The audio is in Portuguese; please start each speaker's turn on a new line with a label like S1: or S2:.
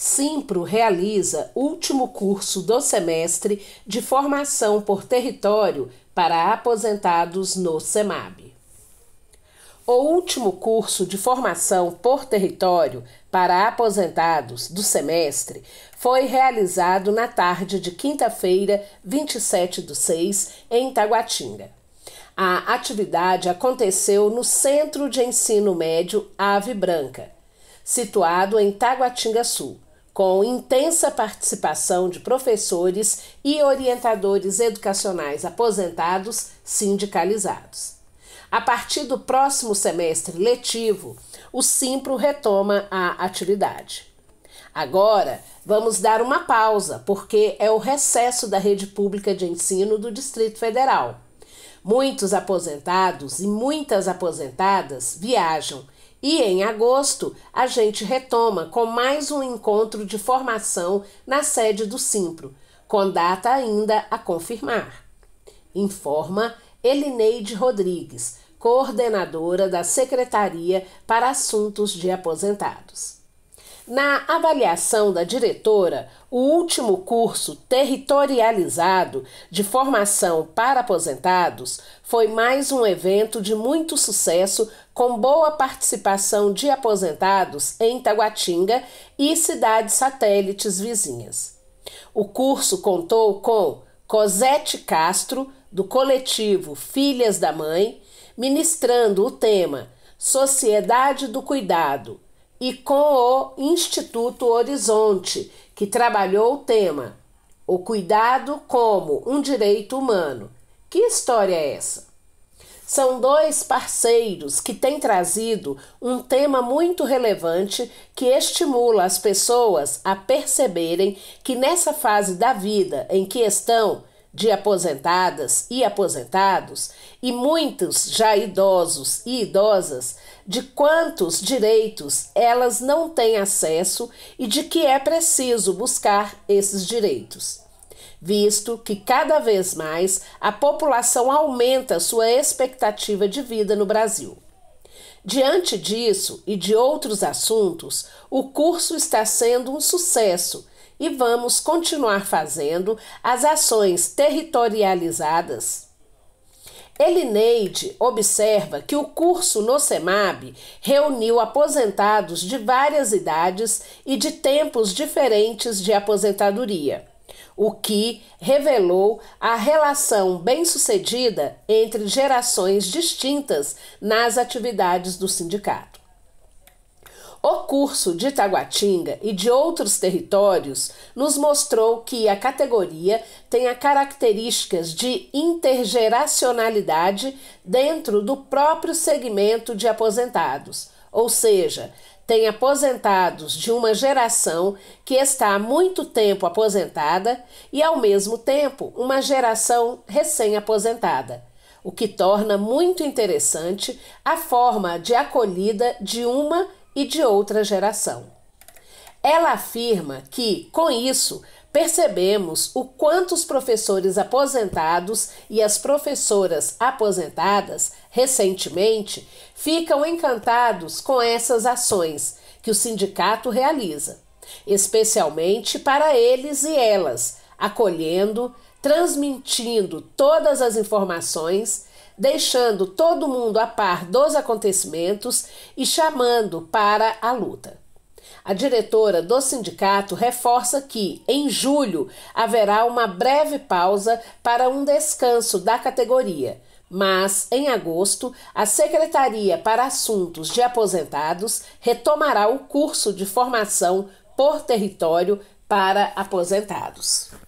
S1: Simpro realiza último curso do semestre de formação por território para aposentados no SEMAB. O último curso de formação por território para aposentados do semestre foi realizado na tarde de quinta-feira, 27 do 6, em Taguatinga. A atividade aconteceu no Centro de Ensino Médio Ave Branca, situado em Taguatinga Sul com intensa participação de professores e orientadores educacionais aposentados sindicalizados. A partir do próximo semestre letivo, o Simpro retoma a atividade. Agora, vamos dar uma pausa, porque é o recesso da rede pública de ensino do Distrito Federal. Muitos aposentados e muitas aposentadas viajam e em agosto, a gente retoma com mais um encontro de formação na sede do Simpro, com data ainda a confirmar. Informa Elineide Rodrigues, coordenadora da Secretaria para Assuntos de Aposentados. Na avaliação da diretora, o último curso territorializado de formação para aposentados foi mais um evento de muito sucesso, com boa participação de aposentados em Taguatinga e cidades satélites vizinhas. O curso contou com Cosete Castro, do coletivo Filhas da Mãe, ministrando o tema Sociedade do Cuidado e com o Instituto Horizonte, que trabalhou o tema O Cuidado como um Direito Humano. Que história é essa? São dois parceiros que têm trazido um tema muito relevante que estimula as pessoas a perceberem que nessa fase da vida em que estão, de aposentadas e aposentados, e muitos já idosos e idosas, de quantos direitos elas não têm acesso e de que é preciso buscar esses direitos. Visto que cada vez mais a população aumenta sua expectativa de vida no Brasil. Diante disso e de outros assuntos, o curso está sendo um sucesso e vamos continuar fazendo as ações territorializadas. Elineide observa que o curso no CEMAB reuniu aposentados de várias idades e de tempos diferentes de aposentadoria, o que revelou a relação bem-sucedida entre gerações distintas nas atividades do sindicato. O curso de Taguatinga e de outros territórios nos mostrou que a categoria tem características de intergeracionalidade dentro do próprio segmento de aposentados, ou seja, tem aposentados de uma geração que está há muito tempo aposentada e, ao mesmo tempo, uma geração recém-aposentada, o que torna muito interessante a forma de acolhida de uma e de outra geração. Ela afirma que, com isso, percebemos o quanto os professores aposentados e as professoras aposentadas, recentemente, ficam encantados com essas ações que o sindicato realiza, especialmente para eles e elas, acolhendo, transmitindo todas as informações deixando todo mundo a par dos acontecimentos e chamando para a luta. A diretora do sindicato reforça que, em julho, haverá uma breve pausa para um descanso da categoria, mas, em agosto, a Secretaria para Assuntos de Aposentados retomará o curso de formação por território para aposentados.